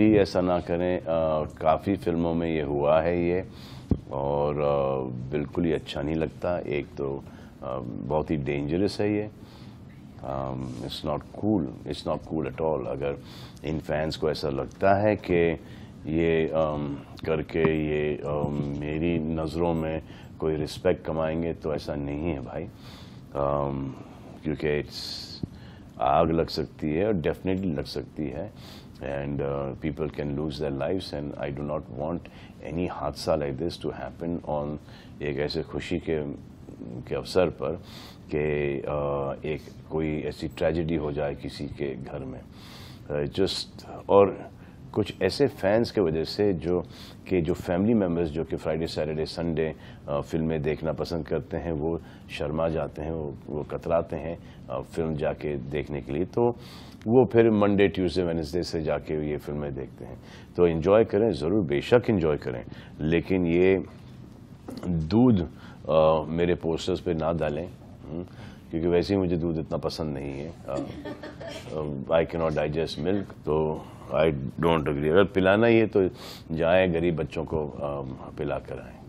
जी ऐसा ना करें काफ़ी फिल्मों में ये हुआ है ये और आ, बिल्कुल ही अच्छा नहीं लगता एक तो आ, बहुत ही डेंजरस है ये it's not cool it's not cool at all अगर इन फैंस को ऐसा लगता है कि ये um, करके ये um, मेरी नज़रों में कोई रिस्पेक्ट कमाएंगे तो ऐसा नहीं है भाई um, क्योंकि इट्स आग लग सकती है और डेफिनेटली लग सकती है and people can lose their life and I do not want any हादसा like this to happen on एक ऐसे खुशी के के अवसर पर कि uh, एक कोई ऐसी ट्रेजिडी हो जाए किसी के घर में जस्ट uh, और कुछ ऐसे फैंस के वजह से जो कि जो फैमिली मेम्बर्स जो कि फ्राइडे सैटरडे संडे फिल्में देखना पसंद करते हैं वो शर्मा जाते हैं वो वो कतराते हैं फिल्म जाके देखने के लिए तो वो फिर मंडे ट्यूसडे वेनसडे से जाके ये फिल्में देखते हैं तो इन्जॉय करें ज़रूर बेशक इन्जॉय करें लेकिन ये दूध आ, मेरे पोस्टर्स पे ना डालें हम्म, क्योंकि वैसे ही मुझे दूध इतना पसंद नहीं है आई के नॉट डाइजेस्ट मिल्क तो आई डोंट अग्री अगर पिलाना ही है तो जाएं गरीब बच्चों को पिला कर आएँ